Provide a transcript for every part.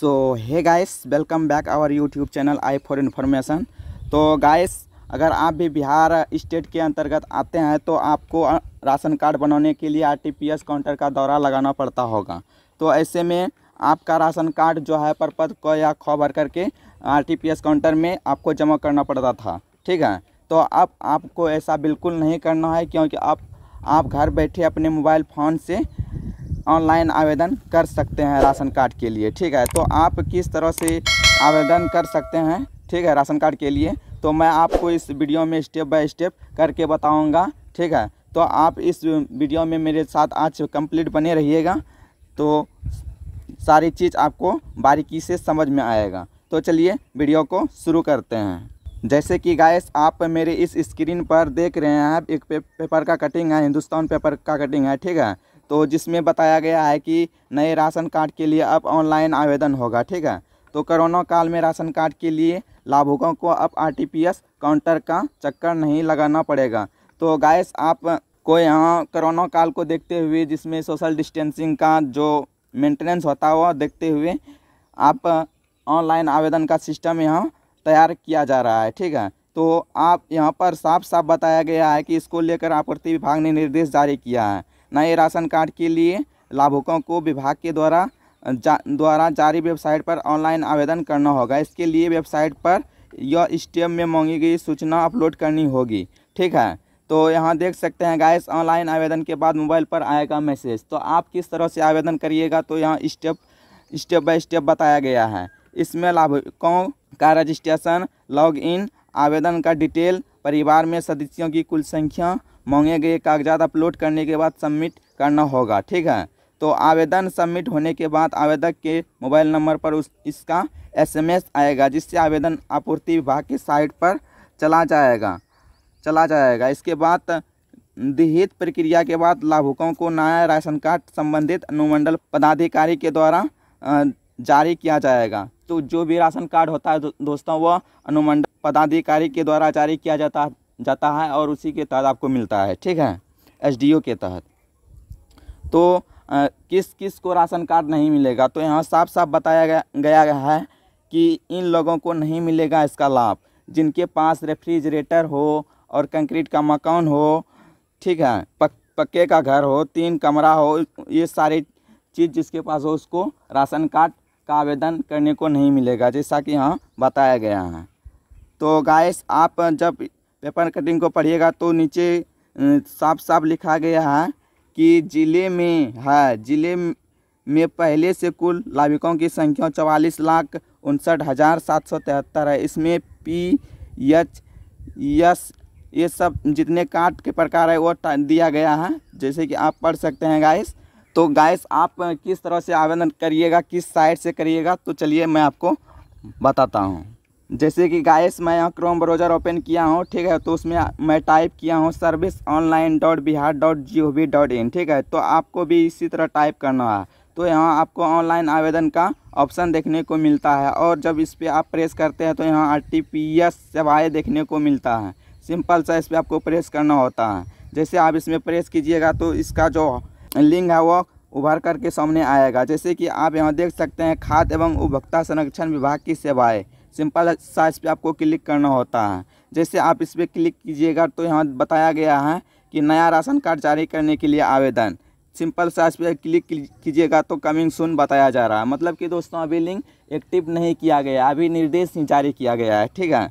so hey guys welcome back our YouTube channel I for information तो guys अगर आप भी बिहार स्टेट के अंतर्गत आते हैं तो आपको राशन कार्ड बनाने के लिए आरटीपीएस काउंटर का दौरा लगाना पड़ता होगा तो ऐसे में आपका राशन कार्ड जो है परपद को या खो भर करके आरटीपीएस काउंटर में आपको जमा करना पड़ता था ठीक है तो अब आपको ऐसा बिल्कुल नहीं करना है क्योंकि आप आप घर बैठे अपने मोबाइल फ़ोन से ऑनलाइन आवेदन कर सकते हैं राशन कार्ड के लिए ठीक है तो आप किस तरह से आवेदन कर सकते हैं ठीक है राशन कार्ड के लिए तो मैं आपको इस वीडियो में स्टेप बाय स्टेप करके बताऊँगा ठीक है तो आप इस वीडियो में मेरे साथ आज कंप्लीट बने रहिएगा तो सारी चीज़ आपको बारीकी से समझ में आएगा तो चलिए वीडियो को शुरू करते हैं जैसे कि गायस आप मेरे इस स्क्रीन पर देख रहे हैं एक पेपर का कटिंग है हिंदुस्तान पेपर का कटिंग है ठीक है तो जिसमें बताया गया है कि नए राशन कार्ड के लिए अब ऑनलाइन आवेदन होगा ठीक है तो कोरोना काल में राशन कार्ड के लिए लाभुकों को अब आरटीपीएस काउंटर का चक्कर नहीं लगाना पड़ेगा तो गायस आप को यहाँ कोरोना काल को देखते हुए जिसमें सोशल डिस्टेंसिंग का जो मेंटेनेंस होता है वो देखते हुए आप ऑनलाइन आवेदन का सिस्टम यहाँ तैयार किया जा रहा है ठीक है तो आप यहाँ पर साफ साफ बताया गया है कि इसको लेकर आपूर्ति विभाग ने निर्देश जारी किया है नए राशन कार्ड के लिए लाभुकों को विभाग के द्वारा जा, द्वारा जारी वेबसाइट पर ऑनलाइन आवेदन करना होगा इसके लिए वेबसाइट पर यह स्टेप में मांगी गई सूचना अपलोड करनी होगी ठीक है तो यहाँ देख सकते हैं गाइस ऑनलाइन आवेदन के बाद मोबाइल पर आएगा मैसेज तो आप किस तरह से आवेदन करिएगा तो यहाँ स्टेप स्टेप बाय स्टेप बताया गया है इसमें लाभुकों का रजिस्ट्रेशन लॉग इन आवेदन का डिटेल परिवार में सदस्यों की कुल संख्या मांगे गए कागजात अपलोड करने के बाद सबमिट करना होगा ठीक है तो आवेदन सबमिट होने के बाद आवेदक के मोबाइल नंबर पर उस इसका एसएमएस आएगा जिससे आवेदन आपूर्ति विभाग की साइट पर चला जाएगा चला जाएगा इसके बाद दिहित प्रक्रिया के बाद लाभुकों को नया राशन कार्ड संबंधित अनुमंडल पदाधिकारी के द्वारा जारी किया जाएगा तो जो भी राशन कार्ड होता है दो, दोस्तों वह अनुमंडल पदाधिकारी के द्वारा जारी किया जाता जाता है और उसी के तहत आपको मिलता है ठीक है एस के तहत तो आ, किस किस को राशन कार्ड नहीं मिलेगा तो यहाँ साफ साफ बताया गया, गया है कि इन लोगों को नहीं मिलेगा इसका लाभ जिनके पास रेफ्रिजरेटर हो और कंक्रीट का मकान हो ठीक है पक पक्के का घर हो तीन कमरा हो ये सारी चीज़ जिसके पास हो उसको राशन कार्ड का आवेदन करने को नहीं मिलेगा जैसा कि यहाँ बताया गया है तो गाइस आप जब पेपर कटिंग को पढ़िएगा तो नीचे साफ साफ लिखा गया है कि जिले में है हाँ, जिले में पहले से कुल लाभिकों की संख्या चवालीस लाख उनसठ हज़ार सात सौ तिहत्तर है इसमें पी एच यस ये सब जितने कार्ड के प्रकार है वो दिया गया है जैसे कि आप पढ़ सकते हैं गाइस तो गाइस आप किस तरह से आवेदन करिएगा किस साइड से करिएगा तो चलिए मैं आपको बताता हूँ जैसे कि गायस मैं यहाँ क्रोम ब्राउज़र ओपन किया हूँ ठीक है तो उसमें मैं टाइप किया हूँ service online dot Bihar dot G O V dot in ठीक है तो आपको भी इसी तरह टाइप करना है तो यहाँ आपको ऑनलाइन आवेदन का ऑप्शन देखने को मिलता है और जब इस पर आप प्रेस करते हैं तो यहाँ आर टी पी एस सेवाएँ देखने को मिलता है सिंपल सा इस पर आपको प्रेस करना होता है जैसे आप इसमें प्रेस कीजिएगा तो इसका जो लिंक है वो उभर करके सामने आएगा जैसे कि आप यहाँ देख सकते हैं खाद्य एवं उपभोक्ता संरक्षण विभाग की सेवाएँ सिंपल साइज पे पर आपको क्लिक करना होता है जैसे आप इस पर क्लिक कीजिएगा तो यहाँ बताया गया है कि नया राशन कार्ड जारी करने के लिए आवेदन सिंपल साइज पर क्लिक कीजिएगा तो कमिंग सुन बताया जा रहा है मतलब कि दोस्तों अभी लिंक एक्टिव नहीं किया गया अभी निर्देश ही जारी किया गया है ठीक है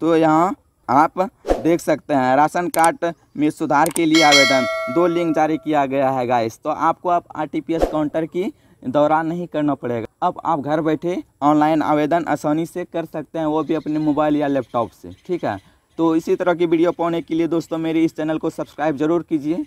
तो यहाँ आप देख सकते हैं राशन कार्ड में सुधार के लिए आवेदन दो लिंक जारी किया गया है गाइस तो आपको आप आर टी काउंटर की दौरान नहीं करना पड़ेगा अब आप घर बैठे ऑनलाइन आवेदन आसानी से कर सकते हैं वो भी अपने मोबाइल या लैपटॉप से ठीक है तो इसी तरह की वीडियो पाने के लिए दोस्तों मेरे इस चैनल को सब्सक्राइब जरूर कीजिए